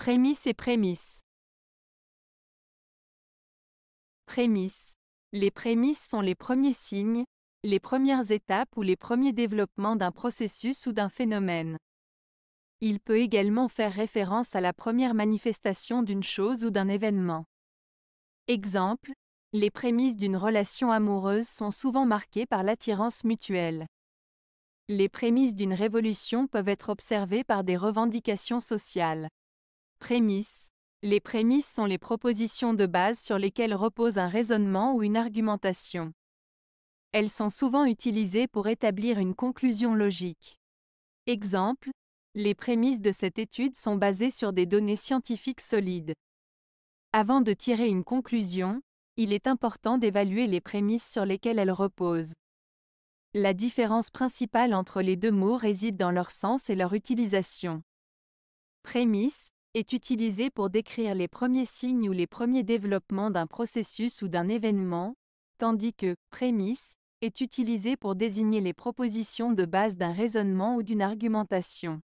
Prémisse et prémices. Prémices. Les prémices sont les premiers signes, les premières étapes ou les premiers développements d'un processus ou d'un phénomène. Il peut également faire référence à la première manifestation d'une chose ou d'un événement. Exemple, les prémices d'une relation amoureuse sont souvent marquées par l'attirance mutuelle. Les prémices d'une révolution peuvent être observées par des revendications sociales. Prémices. Les prémices sont les propositions de base sur lesquelles repose un raisonnement ou une argumentation. Elles sont souvent utilisées pour établir une conclusion logique. Exemple, les prémices de cette étude sont basées sur des données scientifiques solides. Avant de tirer une conclusion, il est important d'évaluer les prémices sur lesquelles elles reposent. La différence principale entre les deux mots réside dans leur sens et leur utilisation. Prémices, est utilisé pour décrire les premiers signes ou les premiers développements d'un processus ou d'un événement, tandis que prémisse est utilisé pour désigner les propositions de base d'un raisonnement ou d'une argumentation.